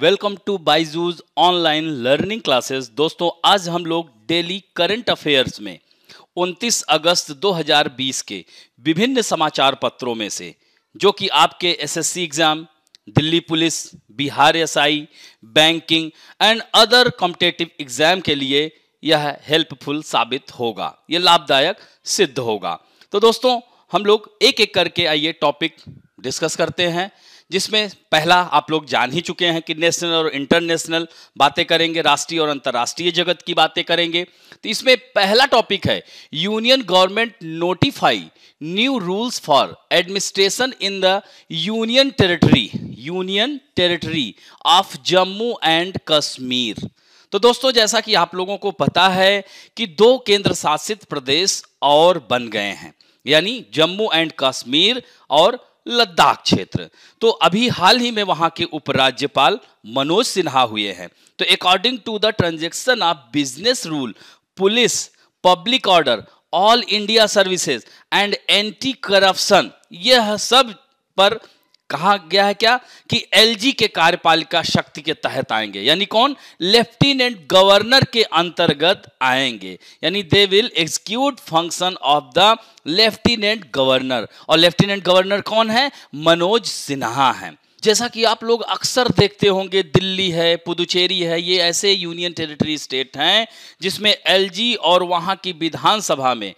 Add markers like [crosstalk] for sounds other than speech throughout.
Welcome to Byju's online learning classes दोस्तों आज हम लोग डेली करंट अफेयर्स में 29 अगस्त 2020 के विभिन्न समाचार पत्रों में से जो कि आपके SSC exam Delhi police Bihar SI banking and other competitive exam के लिए यह हेल्पफुल साबित होगा यह लाभदायक सिद्ध होगा तो दोस्तों हम लोग एक एक करके आइए टॉपिक डिस्कस करते हैं जिसमें पहला आप लोग जान ही चुके हैं कि नेशनल और इंटरनेशनल बातें करेंगे राष्ट्रीय और अंतर्राष्ट्रीय जगत की बातें करेंगे तो इसमें पहला टॉपिक है union government notify new rules for administration in the union territory union territory of Jammu and Kashmir तो दोस्तों जैसा कि आप लोगों को पता है कि दो केंद्र शासित प्रदेश और बन गए हैं यानी जम्मू एंड कश्मीर और लद्दाख क्षेत्र तो अभी हाल ही में वहां के उपराज्यपाल मनोज सिन्हा हुए हैं तो according to the transaction of business rule police public order all India services and anti corruption यह सब पर कहा गया है क्या कि एलजी के कार्यपालिका शक्ति के तहत आएंगे यानी कौन लेफ्टिनेंट गवर्नर के अंतर्गत आएंगे यानी they will execute function of the lieutenant governor और लेफ्टिनेंट गवर्नर कौन है मनोज सिन्हा है जैसा कि आप लोग अक्सर देखते होंगे दिल्ली है पुदुचेरी है ये ऐसे यूनियन टेरिटरी स्टेट हैं जिसमें एलजी और वहां की विधानसभा में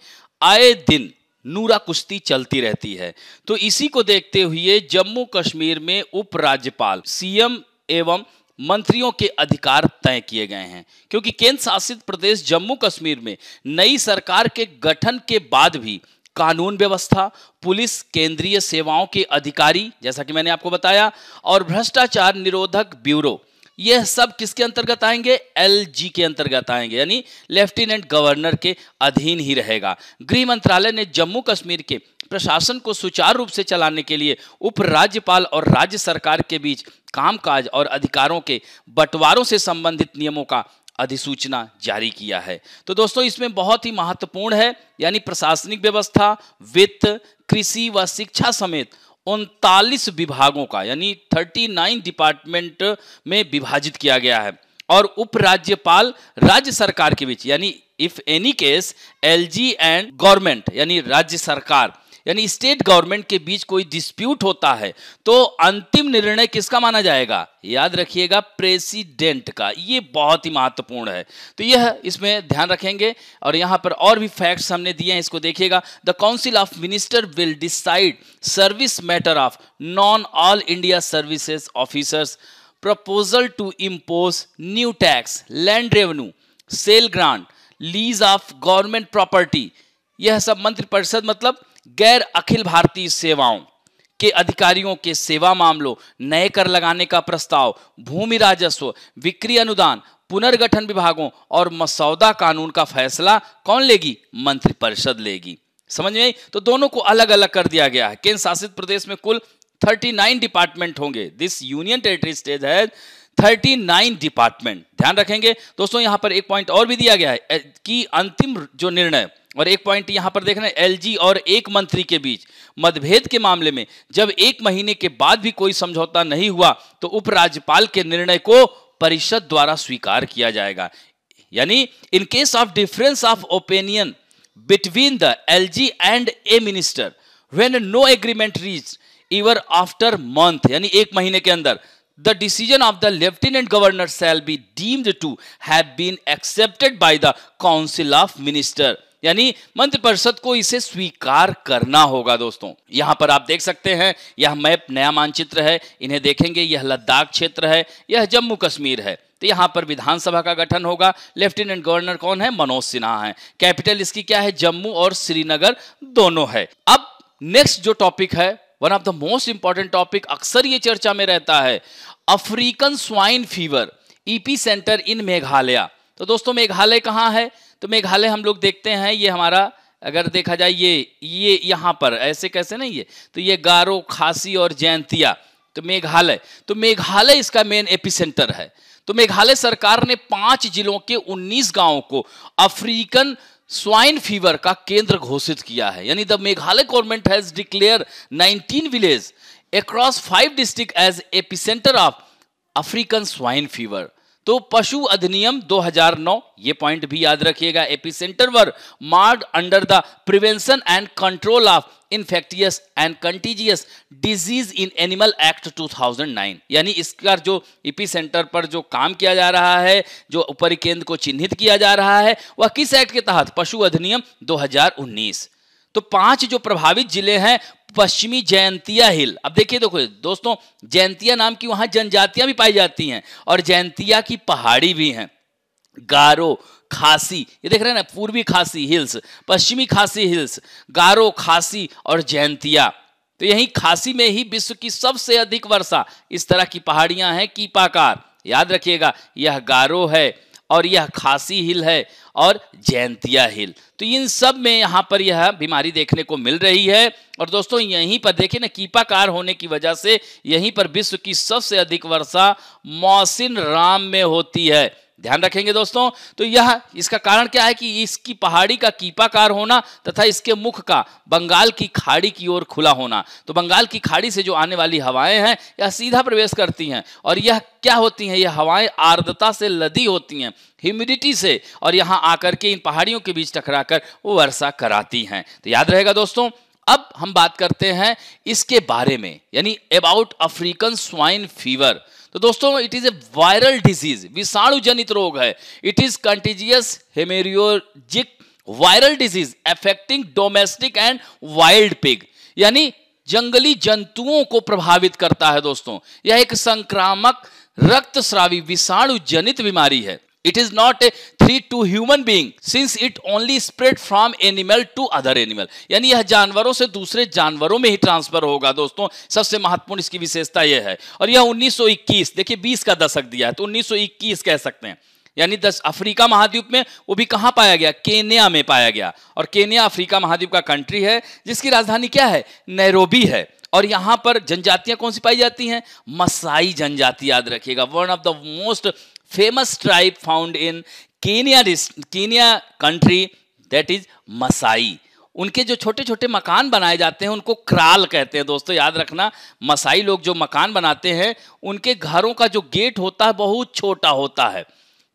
आए दिन नूरा कुश्ती चलती रहती है तो इसी को देखते हुए जम्मू कश्मीर में उपराज्यपाल सीएम एवं मंत्रियों के अधिकार तय किए गए हैं क्योंकि केंद्र शासित प्रदेश जम्मू कश्मीर में नई सरकार के गठन के बाद भी कानून व्यवस्था पुलिस केंद्रीय सेवाओं के अधिकारी जैसा कि मैंने आपको बताया और भ्रष्टाचार निरोधक ब्यूरो यह सब किसके अंतर्गत आएंगे एलजी के अंतर्गत आएंगे यानी लेफ्टिनेंट गवर्नर के अधीन ही रहेगा गृह मंत्रालय ने जम्मू कश्मीर के प्रशासन को सुचारू रूप से चलाने के लिए उपराज्यपाल और राज्य सरकार के बीच कामकाज और अधिकारों के बंटवारों से संबंधित नियमों का अधिसूचना जारी किया है तो दोस्तों इसमें बहुत ही महत्वपूर्ण है यानी प्रशासनिक व्यवस्था वित्त कृषि व शिक्षा समेत उनतालीस विभागों का यानी थर्टी नाइन डिपार्टमेंट में विभाजित किया गया है और उपराज्यपाल राज्य सरकार के बीच यानी if any case LG and government यानी राज्य सरकार यानी स्टेट गवर्नमेंट के बीच कोई डिस्प्यूट होता है तो अंतिम निर्णय किसका माना जाएगा याद रखिएगा प्रेसिडेंट का ये बहुत ही महत्वपूर्ण है तो यह इसमें ध्यान रखेंगे और यहां पर और भी फैक्ट्स हमने दिए हैं इसको देखिएगा the council of minister will decide service matter of non all India services officers proposal to impose new tax land revenue sale grant lease of government property यह सब मंत्रिपरिषद मतलब गैर अखिल भारतीय सेवाओं के अधिकारियों के सेवा मामलों नए कर लगाने का प्रस्ताव भूमि राजस्व विक्री अनुदान पुनर्गठन विभागों और मसौदा कानून का फैसला कौन लेगी मंत्रिपरिषद लेगी समझ में तो दोनों को अलग अलग कर दिया गया है केंद्र शासित प्रदेश में कुल 39 डिपार्टमेंट होंगे दिस यूनियन टेरिटरी स्टेज है 39 डिपार्टमेंट ध्यान रखेंगे दोस्तों यहां पर एक पॉइंट और भी दिया गया है कि अंतिम जो निर्णय और एक पॉइंट यहां पर देखना एलजी और एक मंत्री के बीच मतभेद के मामले में जब एक महीने के बाद भी कोई समझौता नहीं हुआ तो उपराज्यपाल के निर्णय को परिषद द्वारा स्वीकार किया जाएगा यानी in case of difference of opinion between the LG and a minister when no agreement reach ever after month यानी एक महीने के अंदर the decision of the lieutenant governor shall be deemed to have been accepted by the council of minister यानी मंत्रिपरिषद को इसे स्वीकार करना होगा दोस्तों यहां पर आप देख सकते हैं यह मैप नया मानचित्र है इन्हें देखेंगे यह लद्दाख क्षेत्र है यह जम्मू कश्मीर है तो यहां पर विधानसभा का गठन होगा लेफ्टिनेंट गवर्नर कौन है मनोज सिन्हा है कैपिटल इसकी क्या है जम्मू और श्रीनगर दोनों है अब नेक्स्ट जो टॉपिक है one of the most important topic अक्सर ये चर्चा में रहता है African swine fever epicentre in Meghalaya तो दोस्तों मेघालय कहां है तो मेघालय हम लोग देखते हैं ये हमारा अगर देखा जाए ये ये यहाँ पर ऐसे कैसे नहीं है तो ये गारो खासी और जयंतिया तो मेघालय तो मेघालय इसका मेन एपिसेंटर है तो मेघालय सरकार ने पांच जिलों के 19 गांवों को अफ्रीकन स्वाइन फीवर का केंद्र घोषित किया है यानी the Meghalaya government has declare 19 village across five district as epicentre of African swine fever तो पशु अधिनियम 2009 ये पॉइंट भी याद रखिएगा एपिसेंटर वर मार्ग under the prevention and control of infectious and contagious disease in animal act 2009 यानी इसका जो एपी सेंटर पर जो काम किया जा रहा है जो ऊपरी केंद्र को चिन्हित किया जा रहा है वह किस एक्ट के तहत पशु अधिनियम दो तो पांच जो प्रभावित जिले हैं पश्चिमी जयंतिया हिल अब देखिए देखो दोस्तों जयंतिया नाम की वहां जनजातियां भी पाई जाती हैं और जयंतिया की पहाड़ी भी हैं गारो खासी ये देख रहे हैं ना पूर्वी खासी हिल्स पश्चिमी खासी हिल्स गारो खासी और जयंतिया तो यही खासी में ही विश्व की सबसे अधिक वर्षा इस तरह की पहाड़ियां हैं कीपाकार याद रखिएगा यह गारो है और यह खासी हिल है और जयंतिया हिल तो इन सब में यहाँ पर यह बीमारी देखने को मिल रही है और दोस्तों यहीं पर देखिए ना कीपाकार होने की वजह से यहीं पर विश्व की सबसे अधिक वर्षा मौसिन राम में होती है ध्यान रखेंगे दोस्तों तो यह इसका कारण क्या है कि इसकी पहाड़ी का कीपाकार होना तथा इसके मुख का बंगाल की खाड़ी की ओर खुला होना तो बंगाल की खाड़ी से जो आने वाली हवाएं हैं यह सीधा प्रवेश करती हैं और यह क्या होती हैं यह हवाएं आर्द्रता से लदी होती हैं ह्यूमिडिटी से और यहाँ आकर के इन पहाड़ियों के बीच टकराकर वो वर्षा कराती हैं तो याद रहेगा दोस्तों अब हम बात करते हैं इसके बारे में यानी अबाउट अफ्रीकन स्वाइन फीवर तो दोस्तों it is a viral disease विषाणु जनित रोग है it is contagious haemorrhagic viral disease affecting domestic and wild pig यानी जंगली जंतुओं को प्रभावित करता है दोस्तों यह एक संक्रामक रक्तस्रावी विषाणु जनित बीमारी है it is not a threat to human being since it only spread from animal to other animal यानी यह जानवरों से दूसरे जानवरों में ही ट्रांसफर होगा दोस्तों सबसे महत्वपूर्ण इसकी विशेषता यह है और यह 1921 देखिए 20 का दशक दिया है तो 1921 कह सकते हैं यानी दस अफ्रीका महाद्वीप में वो भी कहाँ पाया गया केन्या में पाया गया और केन्या अफ्रीका महाद्वीप का कंट्री है जिसकी राजधानी क्या है नैरोबी है और यहाँ पर जनजातियाँ कौन सी पाई जाती हैं मसाई जनजाति याद रखिएगा one of the most famous tribe found in Kenya Kenya country that is Maasai उनके जो छोटे छोटे मकान बनाए जाते हैं उनको क्राल कहते हैं दोस्तों याद रखना मसाई लोग जो मकान बनाते हैं उनके घरों का जो गेट होता है बहुत छोटा होता है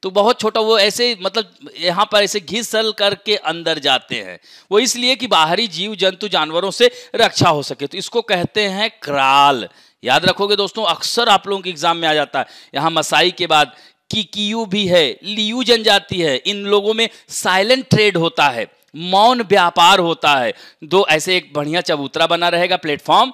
तो बहुत छोटा वो ऐसे मतलब यहाँ पर ऐसे घिसल करके अंदर जाते हैं वो इसलिए कि बाहरी जीव जंतु जानवरों से रक्षा हो सके तो इसको कहते हैं क्राल याद रखोगे दोस्तों अक्सर आप लोगों के एग्जाम में आ जाता है यहाँ मसाई के बाद कीकीयू भी है लियू जनजाति है इन लोगों में साइलेंट ट्रेड होता है मौन व्यापार होता है दो ऐसे एक बढ़िया चबूतरा बना रहेगा प्लेटफॉर्म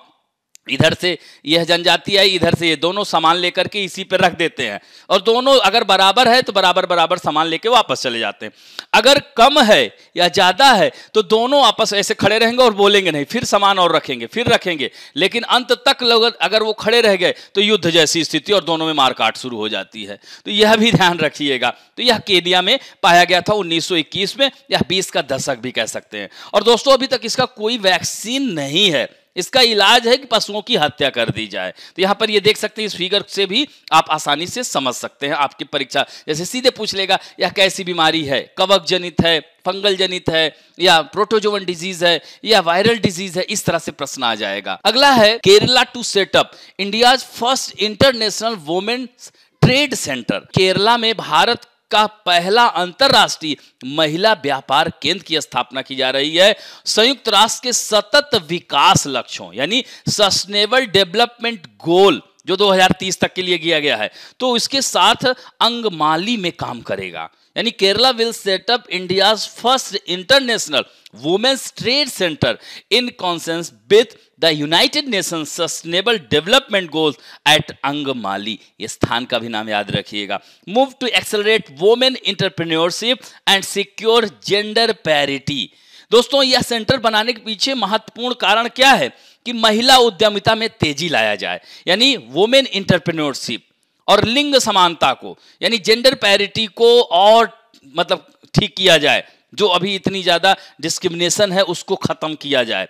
इधर से यह जनजाति आई इधर से ये दोनों सामान लेकर के इसी पर रख देते हैं और दोनों अगर बराबर है तो बराबर बराबर सामान लेके वापस चले जाते हैं अगर कम है या ज़्यादा है तो दोनों आपस ऐसे खड़े रहेंगे और बोलेंगे नहीं फिर सामान और रखेंगे फिर रखेंगे लेकिन अंत तक लोग अगर वो खड़े रह गए तो युद्ध जैसी स्थिति और दोनों में मारकाट शुरू हो जाती है तो यह भी ध्यान रखिएगा तो यह केनिया में पाया गया था उन्नीस में या बीस का दशक भी कह सकते हैं और दोस्तों अभी तक इसका कोई वैक्सीन नहीं है इसका इलाज है कि पशुओं की हत्या कर दी जाए तो यहाँ पर ये देख सकते हैं इस फिगर से भी आप आसानी से समझ सकते हैं आपकी परीक्षा जैसे सीधे पूछ लेगा यह कैसी बीमारी है कवक जनित है फंगल जनित है या प्रोटोजोवन डिजीज है या वायरल डिजीज है इस तरह से प्रश्न आ जाएगा अगला है Kerala to set up India first international women trade centre Kerala में भारत का पहला अंतरराष्ट्रीय महिला व्यापार केंद्र की स्थापना की जा रही है संयुक्त राष्ट्र के सतत विकास लक्ष्यों यानी सस्टेनेबल डेवलपमेंट गोल जो 2030 तक के लिए किया गया है तो इसके साथ अंगमाली में काम करेगा यानी Kerala will set up India first international women's trade centre in consonance with the United Nation sustainable development goals at Angamaly ये स्थान का भी नाम याद रखिएगा move to accelerate women entrepreneurship and secure gender parity दोस्तों यह सेंटर बनाने के पीछे महत्वपूर्ण कारण क्या है कि महिला उद्यमिता में तेजी लाया जाए यानी वोमेन इंटरप्रेन्योरशिप और लिंग समानता को यानी जेंडर पैरिटी को और मतलब ठीक किया जाए जो अभी इतनी ज़्यादा डिस्क्रिमिनेशन है उसको ख़त्म किया जाए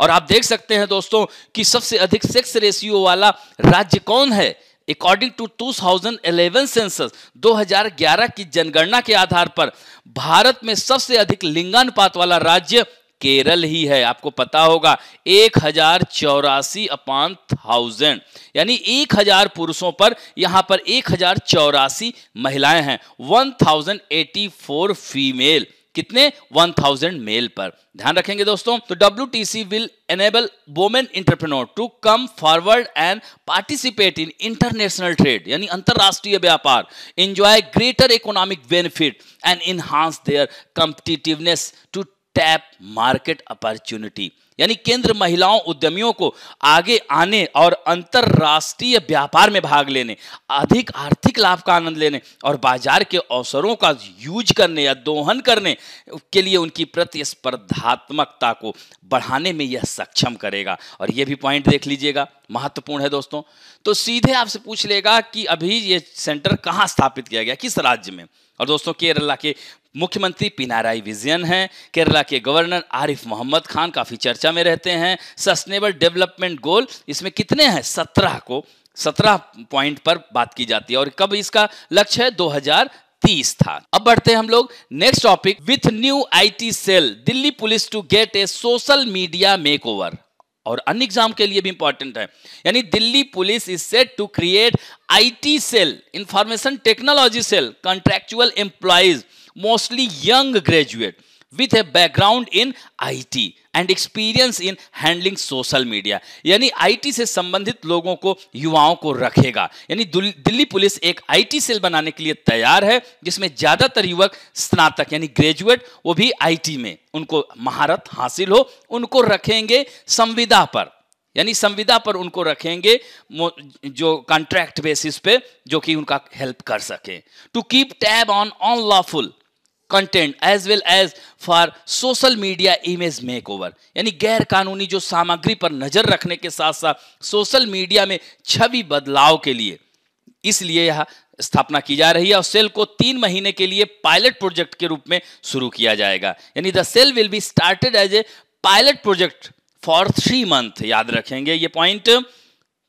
और आप देख सकते हैं दोस्तों कि सबसे अधिक सेक्स रेशियो वाला राज्य कौन है अकॉर्डिंग टू 2011 सेंसस 2011 की जनगणना के आधार पर भारत में सबसे अधिक लिंगानुपात वाला राज्य केरल ही है आपको पता होगा एक हजार चौरासी अपॉन थाउजेंड यानी एक हजार पुरुषों पर यहां पर एक हजार चौरासी महिलाएं हैं one thousand eighty four female कितने 1000 मेल पर ध्यान रखेंगे दोस्तों तो W will enable women entrepreneur to come forward and participate in international trade यानी अंतरराष्ट्रीय व्यापार enjoy greater economic benefit and enhance their competitiveness to tap market opportunity यानी केंद्र महिलाओं उद्यमियों को आगे आने और अंतरराष्ट्रीय व्यापार में भाग लेने अधिक आर्थिक लाभ का आनंद लेने और बाजार के अवसरों का यूज करने या दोहन करने के लिए उनकी प्रतिस्पर्धात्मकता को बढ़ाने में यह सक्षम करेगा और यह भी पॉइंट देख लीजिएगा महत्वपूर्ण है दोस्तों तो सीधे आपसे पूछ लेगा कि अभी ये सेंटर कहाँ स्थापित किया गया किस राज्य में और दोस्तों केरला के मुख्यमंत्री पिनाराई विजयन हैं केरला के गवर्नर आरिफ मोहम्मद खान काफ़ी चर्चा में रहते हैं सस्टेनेबल डेवलपमेंट गोल इसमें कितने हैं सत्रह को सत्रह पॉइंट पर बात की जाती है और कब इसका लक्ष्य है 2030 था अब बढ़ते हैं हम लोग next topic with new IT cell Delhi police to get a social media makeover और अन्य एग्जाम के लिए भी इंपॉर्टेंट है यानी Delhi police is set to create IT cell information technology cell contractual employees mostly young graduate with a background in IT and experience in handling social media यानी IT से संबंधित लोगों को युवाओं को रखेगा यानी दिल्ली पुलिस एक आईटी सेल बनाने के लिए तैयार है जिसमें ज़्यादातर युवक स्नातक यानी ग्रेजुएट वो भी आईटी में उनको महारत हासिल हो उनको रखेंगे संविदा पर यानी संविदा पर उनको रखेंगे जो कॉन्ट्रैक्ट बेसिस पे जो कि उनका हेल्प कर सके to keep tab on on lawful content as well as for social media image make over यानी गैर कानूनी जो सामग्री पर नजर रखने के साथ साथ सोशल मीडिया में छवि बदलाव के लिए इसलिए यह स्थापना की जा रही है और सेल को तीन महीने के लिए पायलट प्रोजेक्ट के रूप में शुरू किया जाएगा यानी the cell will be started as a pilot project for three month याद रखेंगे ये पॉइंट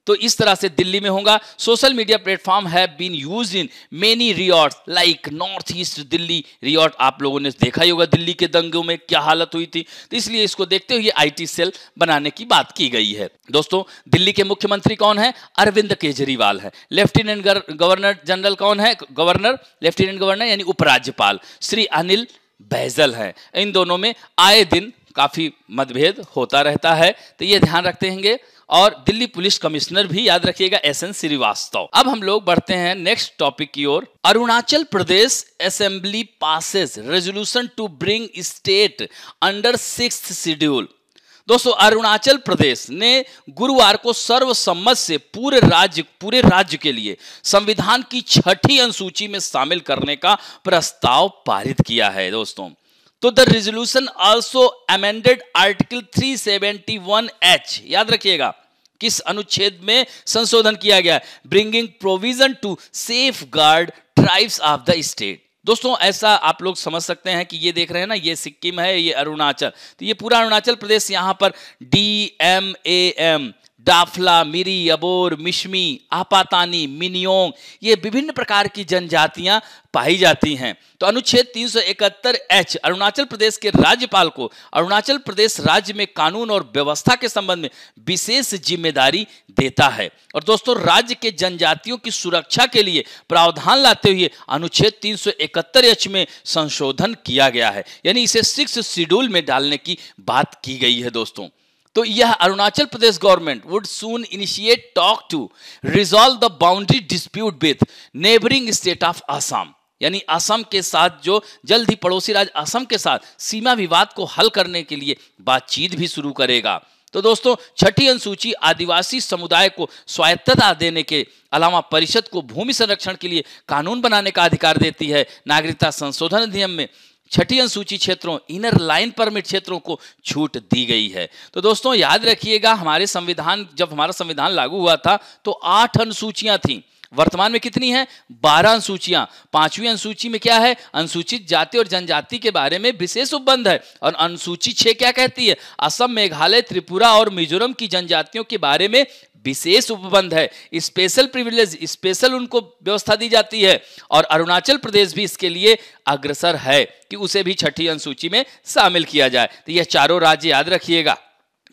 तो इस तरह से दिल्ली में होगा social media platform have been use in many riot like north east Delhi riot आप लोगों ने देखा ही होगा दिल्ली के दंगों में क्या हालत हुई थी तो इसलिए इसको देखते हुए आईटी सेल बनाने की बात की गई है दोस्तों दिल्ली के मुख्यमंत्री कौन है अरविंद केजरीवाल है लेफ्टिनेंट गवर्नर जनरल कौन है गवर्नर लेफ्टिनेंट गवर्नर यानी उपराज्यपाल श्री अनिल बैजल है इन दोनों में आए दिन काफी मतभेद होता रहता है तो ये ध्यान रखते होंगे और दिल्ली पुलिस कमिश्नर भी याद रखिएगा एस एन श्रीवास्तव अब हम लोग बढ़ते हैं नेक्स्ट टॉपिक की ओर Arunachal Pradesh assembly passes resolution to bring state under six schedule दोस्तों अरुणाचल प्रदेश ने गुरुवार को सर्वसम्मत से पूरे राज्य पूरे राज्य के लिए संविधान की छठी अनुसूची में शामिल करने का प्रस्ताव पारित किया है दोस्तों तो the resolution also amended article 371H याद रखिएगा किस अनुच्छेद में संशोधन किया गया bringing provision to safeguard tribes of the state दोस्तों ऐसा आप लोग समझ सकते हैं कि ये देख रहे हैं ना ये सिक्किम है ये अरुणाचल तो ये पूरा अरुणाचल प्रदेश यहां पर D M A M Dafla Miri Abor Mishmi Apatani Minyong ये विभिन्न प्रकार की जनजातियां पाई जाती हैं तो अनुच्छेद 371 एच अरुणाचल प्रदेश के राज्यपाल को अरुणाचल प्रदेश राज्य में कानून और व्यवस्था के संबंध में विशेष जिम्मेदारी देता है और दोस्तों राज्य के जनजातियों की सुरक्षा के लिए प्रावधान लाते हुए अनुच्छेद 371 एच में संशोधन किया गया है यानी इसे सिक्स शेड्यूल में डालने की बात की गई है दोस्तों तो यह Arunachal Pradesh government would soon initiate talk to resolve the boundary dispute with neighbouring state of Assam यानी असम के साथ जो जल्द ही पड़ोसी राज्य असम के साथ सीमा विवाद को हल करने के लिए बातचीत भी शुरू करेगा तो दोस्तों छठी अनुसूची आदिवासी समुदाय को स्वायत्तता देने के अलावा परिषद को भूमि संरक्षण के लिए कानून बनाने का अधिकार देती है नागरिकता संशोधन अधिनियम में छठी अनुसूची क्षेत्रों इनर लाइन परमिट क्षेत्रों को छूट दी गई है तो दोस्तों याद रखिएगा हमारे संविधान जब हमारा संविधान लागू हुआ था तो आठ अनुसूचियां थी वर्तमान में कितनी है बारह अनुसूचियां पांचवी अनुसूची में क्या है अनुसूचित जाति और जनजाति के बारे में विशेष उपबंध है और अनुसूची छह क्या कहती है असम मेघालय त्रिपुरा और मिजोरम की जनजातियों के बारे में विशेष उपबंध है स्पेशल प्रिविलेज स्पेशल उनको व्यवस्था दी जाती है और अरुणाचल प्रदेश भी इसके लिए अग्रसर है कि उसे भी छठी अनुसूची में शामिल किया जाए तो यह चारों राज्य याद रखिएगा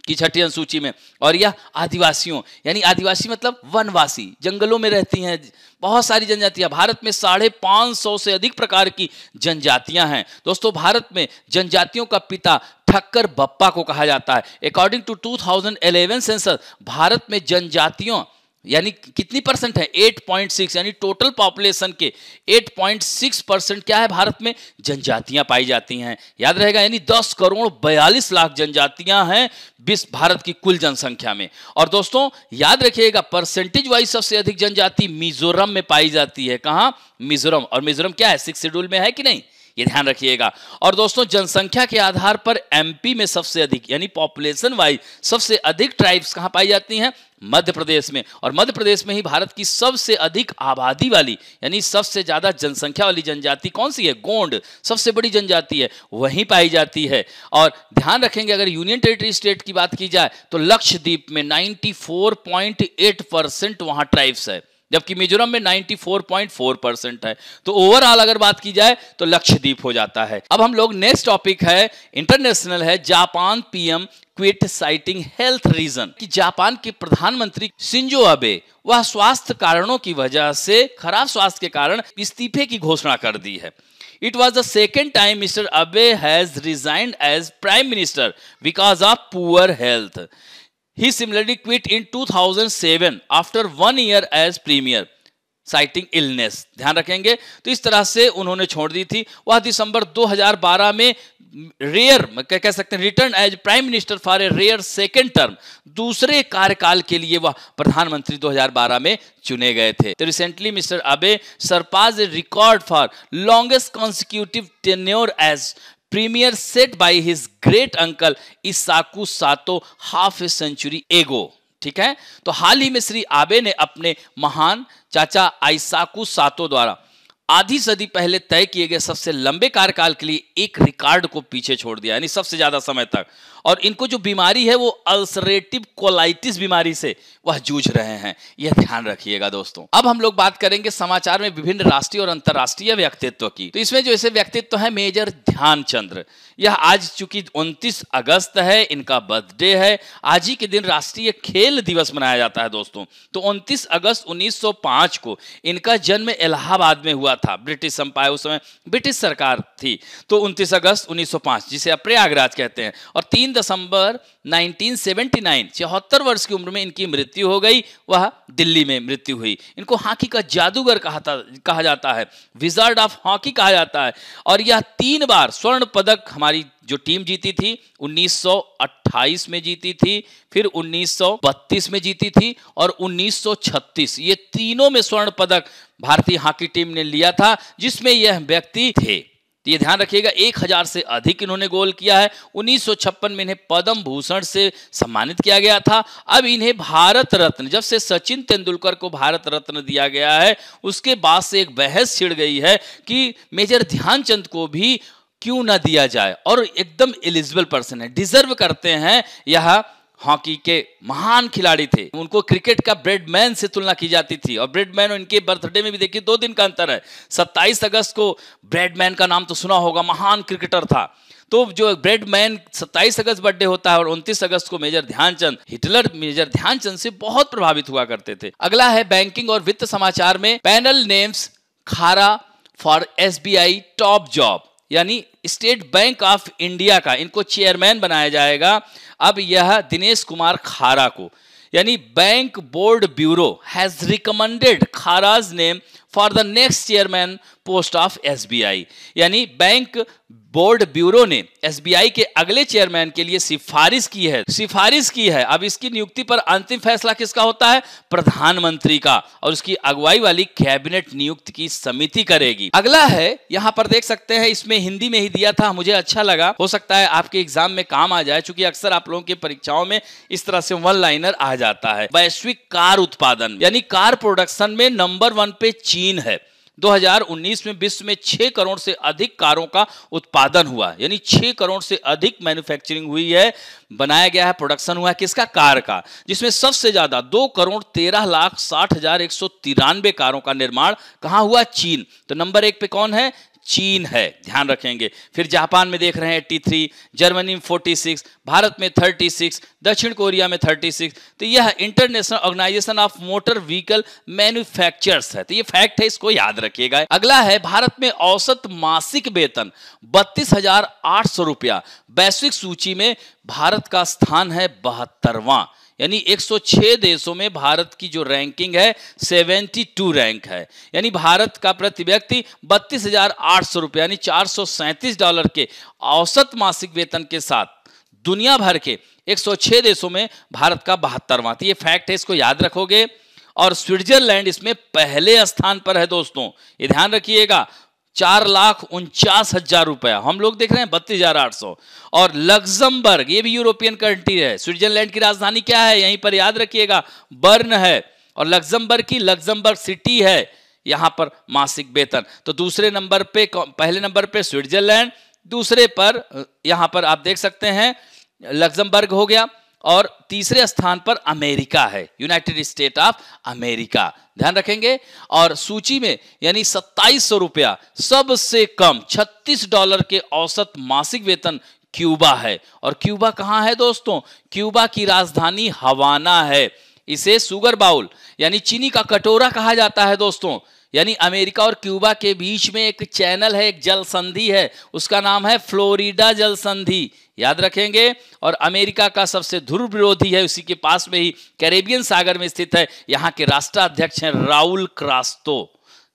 की छठी अनुसूची में और यह आदिवासियों यानी आदिवासी मतलब वनवासी जंगलों में रहती हैं बहुत सारी जनजातियां भारत में साढ़े पाँच सौ से अधिक प्रकार की जनजातियां हैं दोस्तों भारत में जनजातियों का पिता ठक्कर बप्पा को कहा जाता है अकॉर्डिंग टू 2011 सेंसस भारत में जनजातियों यानी कितनी परसेंट है 8.6 यानी टोटल पॉपुलेशन के 8.6 परसेंट क्या है भारत में जनजातियां पाई जाती हैं याद रहेगा यानी 10 करोड़ बयालीस लाख जनजातियां हैं विश्व भारत की कुल जनसंख्या में और दोस्तों याद रखिएगा परसेंटेज वाइज सबसे अधिक जनजाति मिजोरम में पाई जाती है कहा मिजोरम और मिजोरम क्या है सिक्स शेड्यूल में है कि नहीं ये ध्यान रखिएगा और दोस्तों जनसंख्या के आधार पर एमपी में सबसे अधिक यानी पॉपुलेशन वाइज सबसे अधिक ट्राइब्स कहाँ पाई जाती हैं मध्य प्रदेश में और मध्य प्रदेश में ही भारत की सबसे अधिक आबादी वाली यानी सबसे ज़्यादा जनसंख्या वाली जनजाति कौन सी है गोंड सबसे बड़ी जनजाति है वहीं पाई जाती है और ध्यान रखेंगे अगर यूनियन टेरिटरी स्टेट की बात की जाए तो लक्षद्वीप में एट परसेंट वहां ट्राइब्स है जबकि मिजोरम में 94.4 परसेंट है तो ओवरऑल अगर बात की जाए तो लक्षद्वीप हो जाता है अब हम लोग नेक्स्ट टॉपिक है इंटरनेशनल है Japan PM quit citing health reason कि जापान के प्रधानमंत्री सिंजो अबे वह स्वास्थ्य कारणों की वजह से खराब स्वास्थ्य के कारण इस्तीफे की घोषणा कर दी है it was the second time mister Abe has resigned as prime minister because of poor health He similarly quit in 2007 after one year as premier. Citing illness ध्यान रखेंगे तो इस तरह से उन्होंने छोड़ दी थी वह दिसंबर 2012 में रेयर कह, कह सकते हैं return as prime minister for a rare second term दूसरे कार्यकाल के लिए वह प्रधानमंत्री 2012 में चुने गए थे तो recently mister Abe surpass a record for longest consecutive tenure as premier set by his great uncle Eisaku Sato half A century एगो ठीक है तो हाल ही में श्री आबे ने अपने महान चाचा आइसाकू सातो द्वारा आधी सदी पहले तय किए गए सबसे लंबे कार्यकाल के लिए एक रिकॉर्ड को पीछे छोड़ दिया यानी सबसे ज्यादा समय तक और इनको जो बीमारी है वो अल्सरेटिव कोलाइटिस बीमारी से वह जूझ रहे हैं यह ध्यान रखिएगा दोस्तों अब हम लोग बात करेंगे समाचार में विभिन्न राष्ट्रीय और अंतर्राष्ट्रीय व्यक्तित्व की तो इसमें जो ऐसे व्यक्तित्व है मेजर ध्यानचंद्र यह आज चूंकि उनतीस अगस्त है इनका बर्थडे है आज ही के दिन राष्ट्रीय खेल दिवस मनाया जाता है दोस्तों तो उनतीस अगस्त 1905 को इनका जन्म इलाहाबाद में हुआ था ब्रिटिश संपाय उस समय ब्रिटिश सरकार थी तो उनतीस अगस्त 1905 जिसे आप प्रयागराज कहते हैं और तीन 15 दिसंबर 1979 चौहत्तर वर्ष की उम्र में इनकी मृत्यु हो गई वह दिल्ली में मृत्यु हुई इनको हॉकी का जादूगर कहा था कहा जाता है विजार्ड ऑफ हॉकी कहा जाता है और यह तीन बार स्वर्ण पदक हमारी जो टीम जीती थी 1928 में जीती थी फिर 1932 में जीती थी और 1936 ये तीनों में स्वर्ण पदक भारतीय हॉकी टीम ने लिया था जिसमें यह व्यक्ति थे तो ये ध्यान रखिएगा एक हजार से अधिक इन्होंने गोल किया है उन्नीस में इन्हें पद्म भूषण से सम्मानित किया गया था अब इन्हें भारत रत्न जब से सचिन तेंदुलकर को भारत रत्न दिया गया है उसके बाद से एक बहस छिड़ गई है कि मेजर ध्यानचंद को भी क्यों ना दिया जाए और एकदम एलिजिबल पर्सन है डिजर्व करते हैं यह हॉकी के महान खिलाड़ी थे उनको क्रिकेट का ब्रेडमैन से तुलना की जाती थी और ब्रेडमैन इनके बर्थडे में भी देखिए दो दिन का अंतर है 27 अगस्त को ब्रेडमैन का नाम तो सुना होगा महान क्रिकेटर था तो जो ब्रेडमैन 27 अगस्त बर्थडे होता है और 29 अगस्त को major Dhyan Chand Hitler major Dhyan Chand से बहुत प्रभावित हुआ करते थे अगला है बैंकिंग और वित्त समाचार में panel names Khara for S top job यानी स्टेट बैंक ऑफ इंडिया का इनको चेयरमैन बनाया जाएगा अब यह दिनेश कुमार खारा को यानी bank board bureau has recommended Khara's name for the next chairman post of SBI यानी बैंक बोर्ड ब्यूरो ने एसबीआई के अगले चेयरमैन के लिए सिफारिश की है सिफारिश की है अब इसकी नियुक्ति पर अंतिम फैसला किसका होता है प्रधानमंत्री का और उसकी अगुवाई वाली कैबिनेट नियुक्त की समिति करेगी अगला है यहाँ पर देख सकते हैं इसमें हिंदी में ही दिया था मुझे अच्छा लगा हो सकता है आपके एग्जाम में काम आ जाए चूंकि अक्सर आप लोगों की परीक्षाओं में इस तरह से वन लाइनर आ जाता है वैश्विक कार उत्पादन यानी कार प्रोडक्शन में नंबर वन पे चीन है 2019 में विश्व में 6 करोड़ से अधिक कारों का उत्पादन हुआ यानी 6 करोड़ से अधिक मैन्युफैक्चरिंग हुई है बनाया गया है प्रोडक्शन हुआ है किसका कार का जिसमें सबसे ज्यादा दो करोड़ तेरह लाख साठ हजार एक सौ तिरानवे कारों का निर्माण कहां हुआ चीन तो नंबर एक पे कौन है चीन है ध्यान रखेंगे फिर जापान में देख रहे हैं 83 जर्मनी में फोर्टी भारत में 36 दक्षिण कोरिया में 36 तो यह International Organization of Motor Vehicle Manufacturers है तो ये फैक्ट है इसको याद रखिएगा अगला है भारत में औसत मासिक वेतन बत्तीस रुपया वैश्विक सूची में भारत का स्थान है बहत्तरवां यानी 106 देशों में भारत की जो रैंकिंग है 72 रैंक है यानी भारत का प्रति व्यक्ति बत्तीस हजार आठ सौ रुपये यानी चार सौ सैंतीस डॉलर के औसत मासिक वेतन के साथ दुनिया भर के 106 देशों में भारत का बहत्तरवा तो ये फैक्ट है इसको याद रखोगे और स्विट्जरलैंड इसमें पहले स्थान पर है दोस्तों ये ध्यान रखिएगा चार लाख उनचास हजार रुपया हम लोग देख रहे हैं बत्तीस हजार आठ सौ और लग्जमबर्ग ये भी यूरोपियन कंट्री है स्विट्जरलैंड की राजधानी क्या है यहीं पर याद रखिएगा बर्न है और लग्जमबर्ग की लग्जमबर्ग सिटी है यहां पर मासिक वेतन तो दूसरे नंबर पे पहले नंबर पे स्विट्जरलैंड दूसरे पर यहां पर आप देख सकते हैं लग्जमबर्ग हो गया और तीसरे स्थान पर अमेरिका है यूनाइटेड स्टेट ऑफ अमेरिका ध्यान रखेंगे और सूची में यानी सत्ताईस सौ रुपया सबसे कम छत्तीस डॉलर के औसत मासिक वेतन क्यूबा है और क्यूबा कहाँ है दोस्तों क्यूबा की राजधानी हवाना है इसे सुगर बाउल यानी चीनी का कटोरा कहा जाता है दोस्तों यानी अमेरिका और क्यूबा के बीच में एक चैनल है एक जल संधि है उसका नाम है फ्लोरिडा जल संधि याद रखेंगे और अमेरिका का सबसे ध्रुव विरोधी है उसी के पास में ही कैरेबियन सागर में स्थित है यहाँ के राष्ट्राध्यक्ष हैं राउल क्रास्तो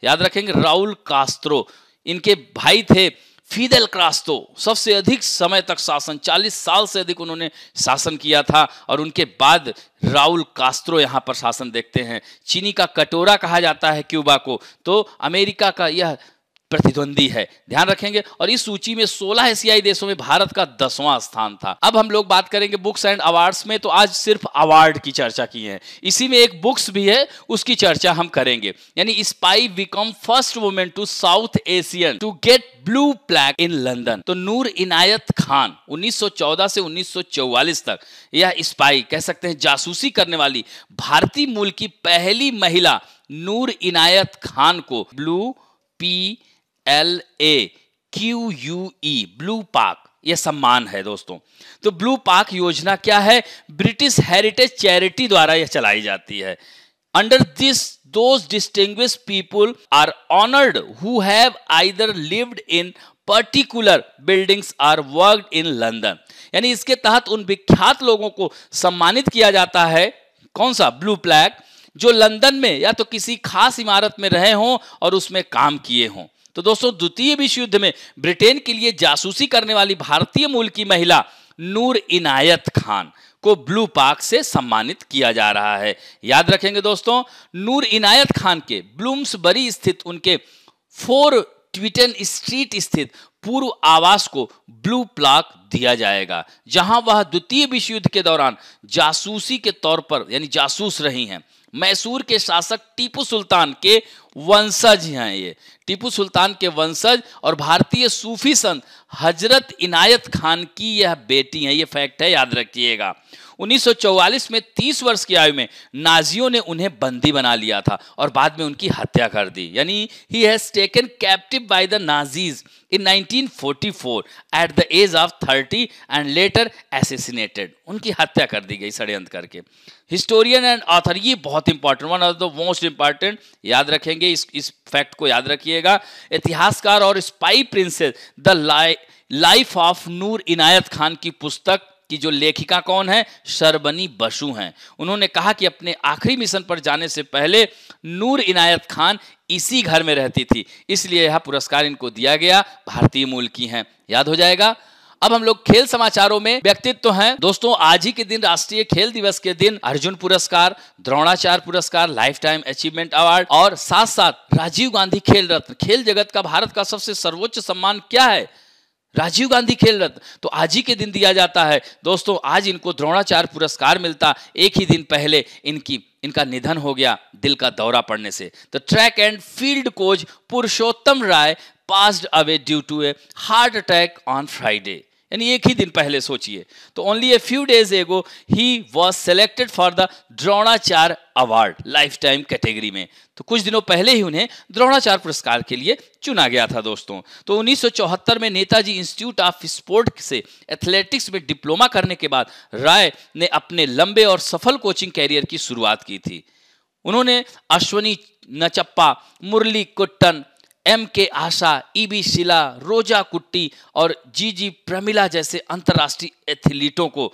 याद रखेंगे राउल कास्त्रो इनके भाई थे फीदल क्रास्तो सबसे अधिक समय तक शासन 40 साल से अधिक उन्होंने शासन किया था और उनके बाद राउल कास्त्रो यहाँ पर शासन देखते हैं चीनी का कटोरा कहा जाता है क्यूबा को तो अमेरिका का यह प्रतिद्वंदी है ध्यान रखेंगे और इस सूची में 16 एशियाई देशों में भारत का दसवां स्थान था अब हम लोग बात करेंगे बुक्स एंड अवार्ड्स में तो आज सिर्फ अवार्ड की चर्चा की है इसी में एक बुक्स भी है उसकी चर्चा हम करेंगे यानी spy become first women to South Asian to get blue plaque in London तो नूर इनायत खान 1914 से 1944 तक यह स्पाई कह सकते हैं जासूसी करने वाली भारतीय मूल की पहली महिला नूर इनायत खान को blue P L A Q U E blue plaque यह सम्मान है दोस्तों तो ब्लू पार्क योजना क्या है ब्रिटिश हेरिटेज चैरिटी द्वारा यह चलाई जाती है under this those distinguished people are honoured who have either lived in particular buildings or work in London यानी इसके तहत उन विख्यात लोगों को सम्मानित किया जाता है कौन सा ब्लू प्लैग जो लंदन में या तो किसी खास इमारत में रहे हों और उसमें काम किए हों तो दोस्तों द्वितीय विश्व युद्ध में ब्रिटेन के लिए जासूसी करने वाली भारतीय मूल की महिला नूर इनायत खान को ब्लू पार्क से सम्मानित किया जा रहा है याद रखेंगे दोस्तों नूर इनायत खान के ब्लूम्सबरी स्थित उनके फोर ट्विटन स्ट्रीट स्थित पूर्व आवास को ब्लू प्लाक दिया जाएगा जहां वह द्वितीय विश्व युद्ध के दौरान जासूसी के तौर पर यानी जासूस रही हैं मैसूर के शासक टीपू सुल्तान के वंशज हैं ये टीपू सुल्तान के वंशज और भारतीय सूफी संत हजरत इनायत खान की यह बेटी है ये फैक्ट है याद रखिएगा 1944 में 30 वर्ष की आयु में नाजियों ने उन्हें बंदी बना लिया था और बाद में उनकी हत्या कर दी यानी he has taken captive by the Nazis in 1944 at the age of 30 and later assassinated उनकी हत्या कर दी गई षड्यंत्र करके हिस्टोरियन एंड ऑथर ये बहुत important one of the most important याद रखेंगे इस इस फैक्ट को याद रखिएगा इतिहासकार और spy princess the life of Noor Inayat Khan की पुस्तक कि जो लेखिका कौन है शर्बनी बसु हैं उन्होंने कहा कि अपने आखिरी मिशन पर जाने से पहले नूर इनायत खान इसी घर में रहती थी इसलिए यह पुरस्कार इनको दिया गया भारतीय मूल की हैं याद हो जाएगा अब हम लोग खेल समाचारों में व्यक्तित्व तो हैं दोस्तों आज ही के दिन राष्ट्रीय खेल दिवस के दिन अर्जुन पुरस्कार द्रोणाचार्य पुरस्कार लाइफ टाइम अचीवमेंट अवार्ड और साथ साथ राजीव गांधी खेल रत्न खेल जगत का भारत का सबसे सर्वोच्च सम्मान क्या है राजीव गांधी खेल रत्न तो आज ही के दिन दिया जाता है दोस्तों आज इनको द्रोणाचार्य पुरस्कार मिलता एक ही दिन पहले इनकी इनका निधन हो गया दिल का दौरा पड़ने से तो track and field coach Purushottam Rai passed away due to a heart attack on Friday यानी एक ही दिन पहले सोचिए तो only A few days ago he was selected for the Dronacharya award lifetime category में तो कुछ दिनों पहले ही उन्हें द्रोणाचार पुरस्कार के लिए चुना गया था दोस्तों तो 1974 में नेताजी इंस्टीट्यूट ऑफ स्पोर्ट से एथलेटिक्स में डिप्लोमा करने के बाद राय ने अपने लंबे और सफल कोचिंग कैरियर की शुरुआत की थी उन्होंने Ashwini Nachappa Murali Kuttan M K Asha E B शिला रोजा कुट्टी और जी जी प्रमिला जैसे अंतर्राष्ट्रीय एथलीटों को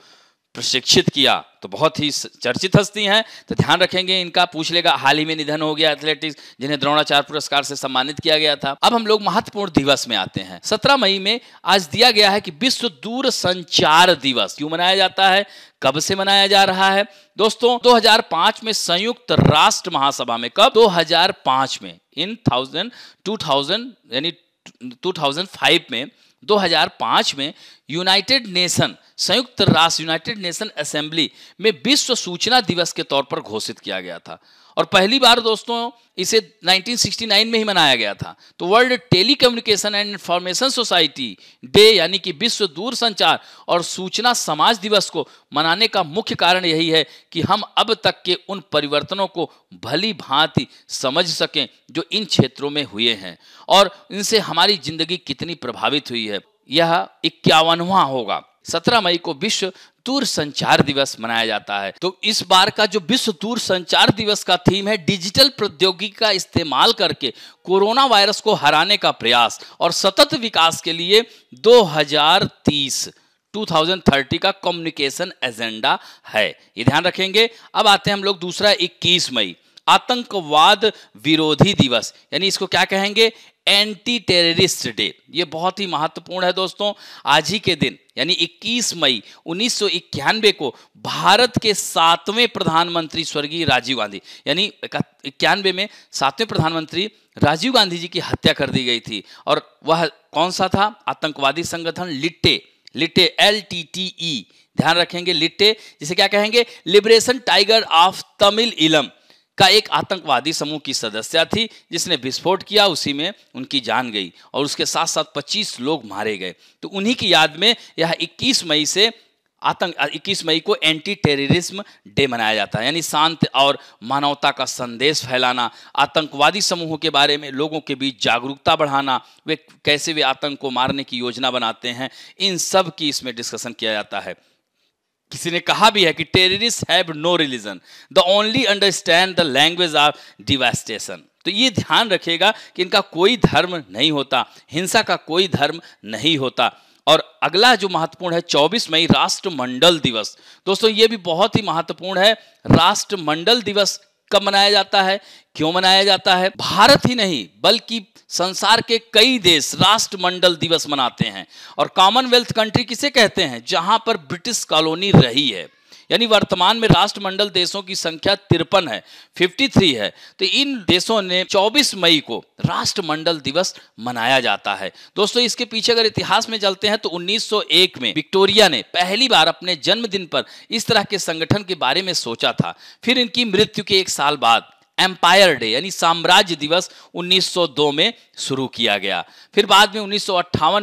प्रशिक्षित किया तो बहुत ही चर्चित हस्ती हैं तो ध्यान रखेंगे इनका पूछ लेगा हाल ही में निधन हो गया एथलेटिक्स जिन्हें द्रोणाचार्य पुरस्कार से सम्मानित किया गया था अब हम लोग महत्वपूर्ण दिवस में आते हैं सत्रह मई में आज दिया गया है कि विश्व दूर संचार दिवस क्यों मनाया जाता है कब से मनाया जा रहा है दोस्तों 2005 में संयुक्त राष्ट्र महासभा में कब 2005 में इन थाउजेंड टू थाउजेंड यानी टू थाउजेंड फाइव में 2005 में यूनाइटेड नेशन संयुक्त राष्ट्र यूनाइटेड नेशन असेंबली में विश्व सूचना दिवस के तौर पर घोषित किया गया था और पहली बार दोस्तों इसे 1969 में ही मनाया गया था तो World Telecommunication and Information Society Day यानी कि विश्व दूर संचार और सूचना समाज दिवस को मनाने का मुख्य कारण यही है कि हम अब तक के उन परिवर्तनों को भली भांति समझ सकें जो इन क्षेत्रों में हुए हैं और इनसे हमारी जिंदगी कितनी प्रभावित हुई है यह इक्यावनवा होगा सत्रह मई को विश्व दूर संचार दिवस मनाया जाता है तो इस बार का जो विश्व दूर संचार दिवस का थीम है डिजिटल प्रौद्योगिकी का इस्तेमाल करके कोरोना वायरस को हराने का प्रयास और सतत विकास के लिए 2030 2030 का कम्युनिकेशन एजेंडा है ये ध्यान रखेंगे अब आते हैं हम लोग दूसरा 21 मई आतंकवाद विरोधी दिवस यानी इसको क्या कहेंगे एंटी टेररिस्ट डे ये बहुत ही महत्वपूर्ण है दोस्तों आज ही के दिन यानी 21 मई उन्नीस को भारत के सातवें प्रधानमंत्री स्वर्गीय राजीव गांधी यानी इक्यानवे में सातवें प्रधानमंत्री राजीव गांधी जी की हत्या कर दी गई थी और वह कौन सा था आतंकवादी संगठन LTTE LTTE L T T E ध्यान रखेंगे लिट्टे जिसे क्या कहेंगे लिबरेशन टाइगर ऑफ तमिल इलम का एक आतंकवादी समूह की सदस्य थी जिसने विस्फोट किया उसी में उनकी जान गई और उसके साथ साथ 25 लोग मारे गए तो उन्हीं की याद में यह 21 मई से आतंक 21 मई को एंटी टेररिज्म डे मनाया जाता है यानी शांत और मानवता का संदेश फैलाना आतंकवादी समूहों के बारे में लोगों के बीच जागरूकता बढ़ाना वे कैसे वे आतंक को मारने की योजना बनाते हैं इन सब की इसमें डिस्कशन किया जाता है किसी ने कहा भी है कि terrorist have no religion the only understand the language of devastation तो ये ध्यान रखिएगा कि इनका कोई धर्म नहीं होता हिंसा का कोई धर्म नहीं होता और अगला जो महत्वपूर्ण है 24 मई राष्ट्रमंडल दिवस दोस्तों ये भी बहुत ही महत्वपूर्ण है राष्ट्रमंडल दिवस कब मनाया जाता है क्यों मनाया जाता है भारत ही नहीं बल्कि संसार के कई देश राष्ट्रमंडल दिवस मनाते हैं और कॉमनवेल्थ कंट्री किसे कहते हैं जहां पर ब्रिटिश कॉलोनी रही है यानी वर्तमान में राष्ट्रमंडल देशों की संख्या तिरपन है 53 है तो इन देशों ने 24 मई को राष्ट्रमंडल दिवस मनाया जाता है दोस्तों इसके पीछे अगर इतिहास में चलते हैं तो 1901 में विक्टोरिया ने पहली बार अपने जन्मदिन पर इस तरह के संगठन के बारे में सोचा था फिर इनकी मृत्यु के एक साल बाद एम्पायर डे यानी साम्राज्य दिवस 1902 में शुरू किया गया फिर बाद में उन्नीस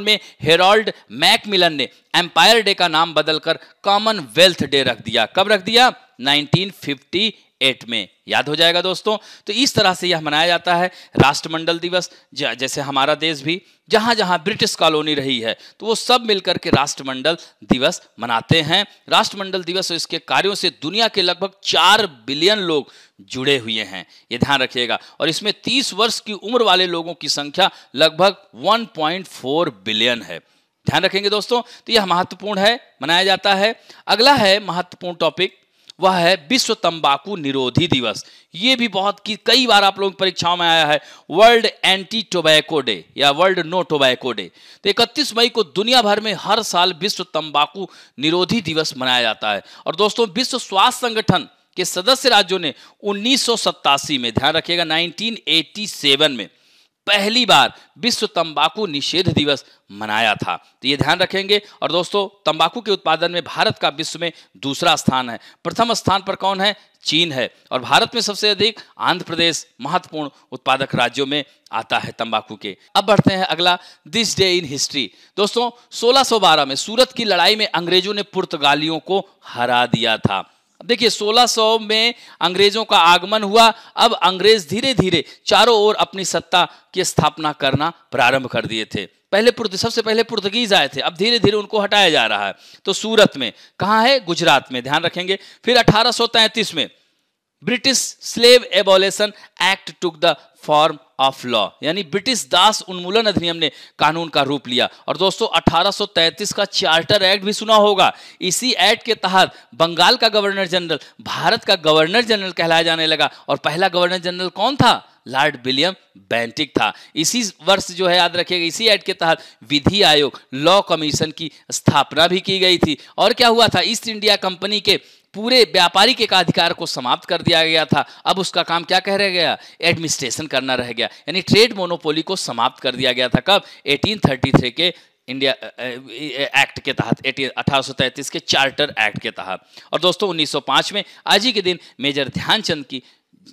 में हेरोल्ड मैकमिलन ने एम्पायर डे का नाम बदलकर कॉमनवेल्थ डे रख दिया कब रख दिया 1958 में याद हो जाएगा दोस्तों तो इस तरह से यह मनाया जाता है राष्ट्रमंडल दिवस जैसे हमारा देश भी जहां जहां ब्रिटिश कॉलोनी रही है तो वो सब मिलकर के राष्ट्रमंडल दिवस मनाते हैं राष्ट्रमंडल दिवस और इसके कार्यों से दुनिया के लगभग चार बिलियन लोग जुड़े हुए हैं ये ध्यान रखिएगा और इसमें तीस वर्ष की उम्र वाले लोगों की संख्या लगभग वन बिलियन है ध्यान रखेंगे दोस्तों तो यह महत्वपूर्ण है मनाया जाता है अगला है महत्वपूर्ण टॉपिक वह है विश्व तंबाकू निरोधी दिवस ये भी बहुत की कई बार आप लोगों की परीक्षाओं में आया है वर्ल्ड एंटी टोबैको डे या वर्ल्ड नो टोबैको डे तो 31 मई को दुनिया भर में हर साल विश्व तंबाकू निरोधी दिवस मनाया जाता है और दोस्तों विश्व स्वास्थ्य संगठन के सदस्य राज्यों ने उन्नीस में ध्यान रखिएगा नाइनटीन में पहली बार विश्व तंबाकू निषेध दिवस मनाया था तो ये ध्यान रखेंगे और दोस्तों तंबाकू के उत्पादन में भारत का विश्व में दूसरा स्थान है प्रथम स्थान पर कौन है चीन है और भारत में सबसे अधिक आंध्र प्रदेश महत्वपूर्ण उत्पादक राज्यों में आता है तंबाकू के अब बढ़ते हैं अगला दिस डे इन हिस्ट्री दोस्तों 1612 में सूरत की लड़ाई में अंग्रेजों ने पुर्तगालियों को हरा दिया था देखिए 1600 में अंग्रेजों का आगमन हुआ अब अंग्रेज धीरे धीरे चारों ओर अपनी सत्ता की स्थापना करना प्रारंभ कर दिए थे पहले सबसे पहले पुर्तगीज आए थे अब धीरे धीरे उनको हटाया जा रहा है तो सूरत में कहाँ है गुजरात में ध्यान रखेंगे फिर 1833 में British Slave Abolition Act took the form of law यानी ब्रिटिश दास उन्मूलन अधिनियम ने कानून का रूप लिया और दोस्तों 1833 का चार्टर एक्ट भी सुना होगा इसी एक्ट के तहत बंगाल का गवर्नर जनरल भारत का गवर्नर जनरल कहलाया जाने लगा और पहला गवर्नर जनरल कौन था लॉर्ड विलियम बैंटिक था इसी वर्ष जो है याद रखिएगा इसी एक्ट के तहत विधि आयोग लॉ कमीशन की स्थापना भी की गई थी और क्या हुआ था ईस्ट इंडिया कंपनी के पूरे व्यापारिक एकाधिकार को समाप्त कर दिया गया था अब उसका काम क्या कह रह गया एडमिनिस्ट्रेशन करना रह गया यानी ट्रेड मोनोपोली को समाप्त कर दिया गया था कब 1833 के इंडिया एक्ट के तहत अठारह के चार्टर एक्ट के तहत और दोस्तों 1905 में आज ही के दिन मेजर ध्यानचंद की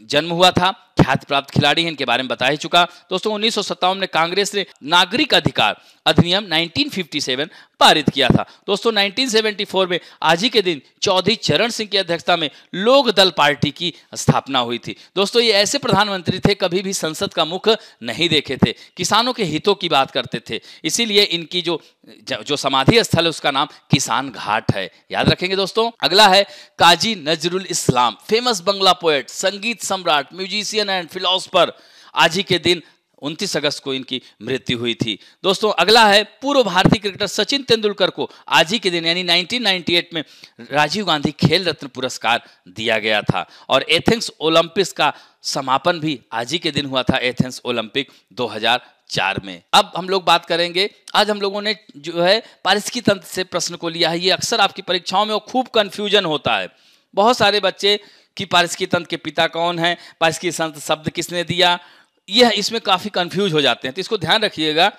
जन्म हुआ था ख्याति प्राप्त खिलाड़ी हैं इनके बारे में बता ही चुका दोस्तों उन्नीस में कांग्रेस ने नागरिक अधिकार अधिनियम 1957 पारित किया था दोस्तों 1974 में आज ही के दिन चौधरी चरण सिंह की अध्यक्षता में लोक दल पार्टी की स्थापना हुई थी दोस्तों ये ऐसे प्रधानमंत्री थे कभी भी संसद का मुख नहीं देखे थे किसानों के हितों की बात करते थे इसीलिए इनकी जो जो समाधि स्थल है उसका नाम किसान घाट है याद रखेंगे दोस्तों अगला है काजी नजरुल इस्लाम फेमस बंगला पोएट संगीत सम्राट म्यूजिशियन एंड फिलोसफर आज ही के दिन 29 अगस्त को इनकी मृत्यु हुई थी दोस्तों अगला है पूर्व भारतीय क्रिकेटर सचिन तेंदुलकर को आज ही के दिन यानी 1998 में राजीव गांधी खेल रत्न पुरस्कार दिया गया था और एथेंस ओलंपिक्स का समापन भी आज ही के दिन हुआ था एथेंस ओलंपिक 2004 में अब हम लोग बात करेंगे आज हम लोगों ने जो है पारिस्की तंत्र से प्रश्न को लिया है ये अक्सर आपकी परीक्षाओं में खूब कन्फ्यूजन होता है बहुत सारे बच्चे कि पारिस्की तंत्र के पिता कौन है पारिस्की संत शब्द किसने दिया यह इसमें काफ़ी कंफ्यूज हो जाते हैं तो इसको ध्यान रखिएगा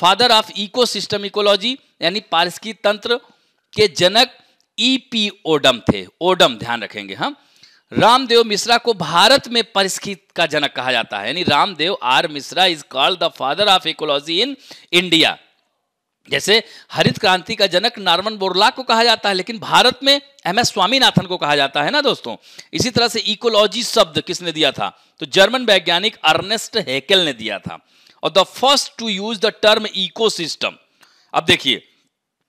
फादर ऑफ इकोसिस्टम इकोलॉजी यानी पारिस्की तंत्र के जनक ई पी ओडम थे ओडम ध्यान रखेंगे हम रामदेव मिश्रा को भारत में परिस्की का जनक कहा जाता है यानी Ramdev R Mishra is called the father of ecology in India जैसे हरित क्रांति का जनक नारमन बोरला को कहा जाता है लेकिन भारत में एम एस स्वामीनाथन को कहा जाता है ना दोस्तों इसी तरह से इकोलॉजी शब्द किसने दिया था तो जर्मन वैज्ञानिक अर्नेस्ट हेकेल ने दिया था और the first to use the term ecosystem अब देखिए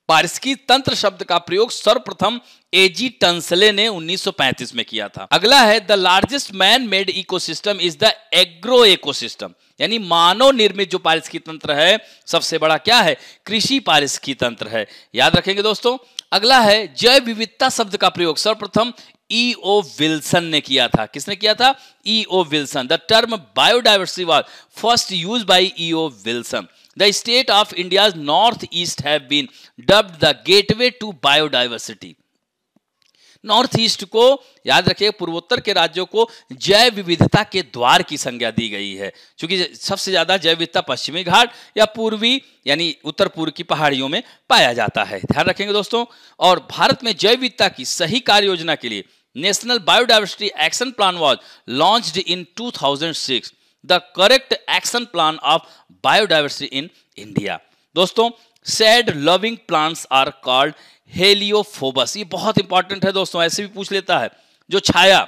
पारिस्की तंत्र शब्द का प्रयोग सर्वप्रथम एजी टंसले ने 1935 में किया था अगला है the largest man made ecosystem is the agro ecosystem यानी मानव निर्मित जो पारिस्की तंत्र है सबसे बड़ा क्या है कृषि पारिस्की तंत्र है याद रखेंगे दोस्तों अगला है जैव विविधता शब्द का प्रयोग सर्वप्रथम ई ओ विल्सन ने किया था किसने किया था E O Wilson the term biodiversity was first use by E O Wilson the state of India North East have been dubbed the gateway to biodiversity North East को याद रखिए पूर्वोत्तर के राज्यों को जैव विविधता के द्वार की संज्ञा दी गई है क्योंकि सबसे ज्यादा जैव विविधता पश्चिमी घाट या पूर्वी यानी उत्तर पूर्व की पहाड़ियों में पाया जाता है ध्यान रखेंगे दोस्तों और भारत में जैव विविधता की सही कार्य योजना के लिए national biodiversity action plan was launch in to the correct action plan of biodiversity in India दोस्तों shade loving plants are called heliophobes ये बहुत इंपॉर्टेंट है दोस्तों ऐसे भी पूछ लेता है जो छाया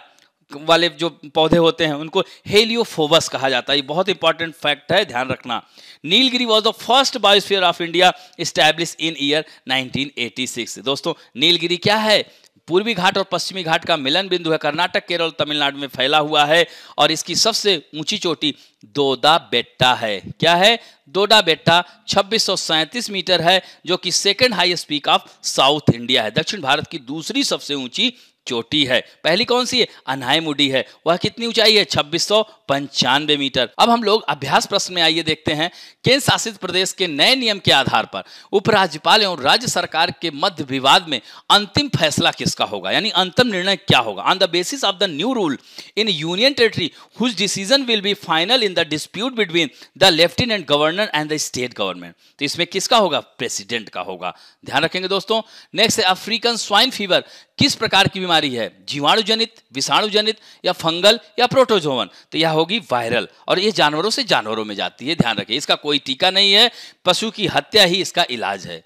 वाले जो पौधे होते हैं उनको हेलियोफोबस कहा जाता है ये बहुत इंपॉर्टेंट फैक्ट है ध्यान रखना Nilgiri was the first biosphere of India established in year 1986 दोस्तों नीलगिरी क्या है पूर्वी घाट और पश्चिमी घाट का मिलन बिंदु है कर्नाटक केरल तमिलनाडु में फैला हुआ है और इसकी सबसे ऊंची चोटी दोदा बेट्टा है क्या है दोडा बेट्टा छब्बीस मीटर है जो कि second highest peak of South India है दक्षिण भारत की दूसरी सबसे ऊंची चोटी है पहली कौन सी है मुडी है वह कितनी ऊंचाई है छब्बीस पंचानवे मीटर अब हम लोग अभ्यास प्रश्न में आइए देखते हैं केंद्र शासित प्रदेश के नए नियम के आधार पर उपराज्यपाल एवं राज्य सरकार के मध्य विवाद में अंतिम फैसला किसका होगा यानी अंतिम निर्णय क्या होगा on the basis of the new rule in union territory whose decision will be final in the dispute between the lieutenant governor and the state government तो इसमें किसका होगा प्रेसिडेंट का होगा ध्यान रखेंगे दोस्तों नेक्स्ट है अफ्रीकन स्वाइन फीवर किस प्रकार की बीमारी है जीवाणु जनित विषाणु जनित या फंगल या प्रोटोजोवन तो यह होगी वायरल और ये जानवरों से जानवरों में जाती है ध्यान रखें इसका कोई टीका नहीं है पशु की हत्या ही इसका इलाज है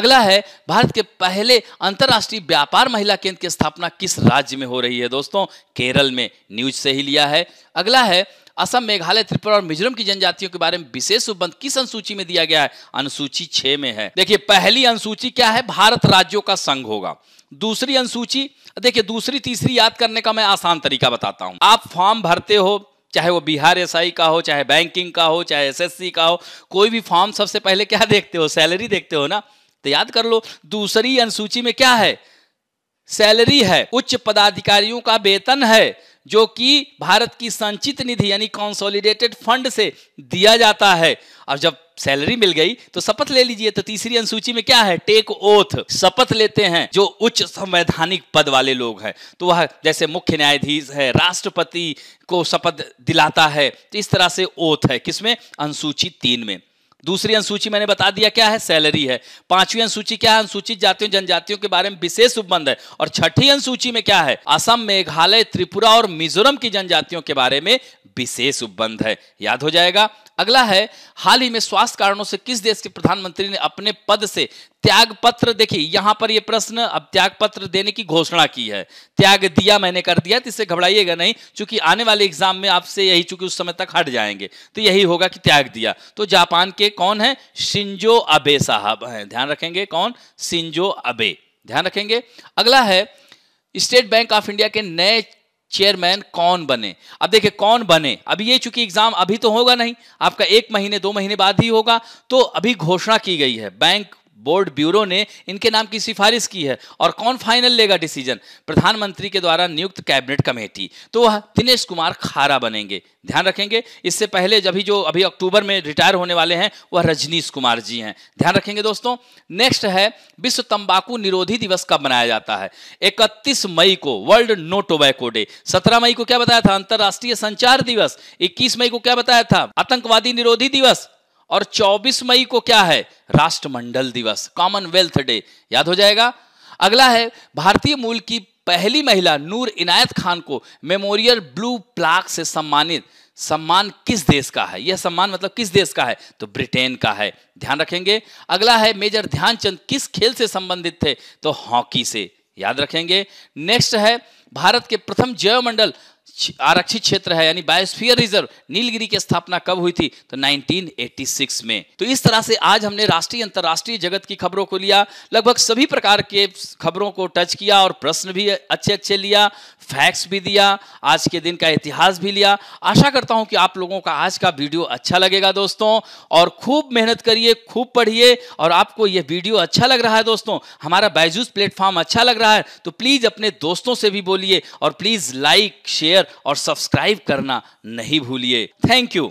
अगला है भारत के पहले अंतर्राष्ट्रीय व्यापार महिला केंद्र की स्थापना किस राज्य में हो रही है दोस्तों केरल में न्यूज से ही लिया है अगला है असम मेघालय त्रिपुरा और मिजोरम की जनजातियों के बारे में विशेष उपबंध किस अनुसूची में दिया गया है अनुसूची छह में है देखिए पहली अनुसूची क्या है भारत राज्यों का संघ होगा दूसरी अनुसूची देखिए दूसरी तीसरी याद करने का मैं आसान तरीका बताता हूं आप फॉर्म भरते हो चाहे वो बिहार एस का हो चाहे बैंकिंग का हो चाहे एसएससी का हो कोई भी फॉर्म सबसे पहले क्या [laughs] देखते हो सैलरी देखते हो ना तो याद कर लो दूसरी अनुसूची में क्या है सैलरी है उच्च पदाधिकारियों का वेतन है जो कि भारत की संचित निधि यानी कॉन्सोलिडेटेड फंड से दिया जाता है और जब सैलरी मिल गई तो शपथ ले लीजिए तो तीसरी अनुसूची में क्या है टेक ओथ शपथ लेते हैं जो उच्च संवैधानिक पद वाले लोग हैं तो वह जैसे मुख्य न्यायाधीश है राष्ट्रपति को शपथ दिलाता है तो इस तरह से ओथ है किसमें अनुसूची तीन में दूसरी अनुसूची मैंने बता दिया क्या है सैलरी है पांचवी अनुसूची क्या है अनुसूचित जातियों जनजातियों के बारे में विशेष उपबंध है और छठी अनुसूची में क्या है असम मेघालय त्रिपुरा और मिजोरम की जनजातियों के बारे में विशेष उपबंध है याद हो जाएगा अगला है हाल ही में स्वास्थ्य कारणों से किस देश के प्रधानमंत्री ने अपने पद से त्याग पत्र देखिए यहां पर यह प्रश्न अब त्याग पत्र देने की घोषणा की है त्याग दिया मैंने कर दिया तो इससे घबराइएगा नहीं चूंकि आने वाले एग्जाम में आपसे यही चूंकि उस समय तक हट जाएंगे तो यही होगा कि त्याग दिया तो जापान के कौन है सिंजो अबे साहब हैं ध्यान रखेंगे कौन सिंजो अबे ध्यान रखेंगे अगला है स्टेट बैंक ऑफ इंडिया के नए चेयरमैन कौन बने अब देखिए कौन बने अभी ये चूंकि एग्जाम अभी तो होगा नहीं आपका एक महीने दो महीने बाद ही होगा तो अभी घोषणा की गई है बैंक बोर्ड ब्यूरो ने इनके नाम की सिफारिश की है और कौन फाइनल लेगा डिसीजन प्रधानमंत्री के द्वारा नियुक्त कैबिनेट कमेटी तो वह दिनेश कुमार खारा बनेंगे ध्यान रखेंगे इससे पहले जब जो अभी अक्टूबर में रिटायर होने वाले हैं वह रजनीश कुमार जी हैं ध्यान रखेंगे दोस्तों नेक्स्ट है विश्व तंबाकू निरोधी दिवस कब मनाया जाता है इकतीस मई को वर्ल्ड नो टोबैको डे सत्रह मई को क्या बताया था अंतर्राष्ट्रीय संचार दिवस इक्कीस मई को क्या बताया था आतंकवादी निरोधी दिवस और 24 मई को क्या है राष्ट्रमंडल दिवस कॉमनवेल्थ डे याद हो जाएगा अगला है भारतीय मूल की पहली महिला नूर इनायत खान को मेमोरियल ब्लू प्लाक से सम्मानित सम्मान किस देश का है यह सम्मान मतलब किस देश का है तो ब्रिटेन का है ध्यान रखेंगे अगला है मेजर ध्यानचंद किस खेल से संबंधित थे तो हॉकी से याद रखेंगे नेक्स्ट है भारत के प्रथम जैवमंडल आरक्षित क्षेत्र है यानी बायोस्फीयर रिजर्व नीलगिरी की स्थापना कब हुई थी तो 1986 में तो इस तरह से आज हमने राष्ट्रीय अंतर्राष्ट्रीय जगत की खबरों को लिया लगभग सभी प्रकार के खबरों को टच किया और प्रश्न भी अच्छे अच्छे लिया फैक्ट्स भी दिया आज के दिन का इतिहास भी लिया आशा करता हूं कि आप लोगों का आज का वीडियो अच्छा लगेगा दोस्तों और खूब मेहनत करिए खूब पढ़िए और आपको यह वीडियो अच्छा लग रहा है दोस्तों हमारा बायजूस प्लेटफॉर्म अच्छा लग रहा है तो प्लीज अपने दोस्तों से भी बोलिए और प्लीज लाइक शेयर शेयर और सब्सक्राइब करना नहीं भूलिए थैंक यू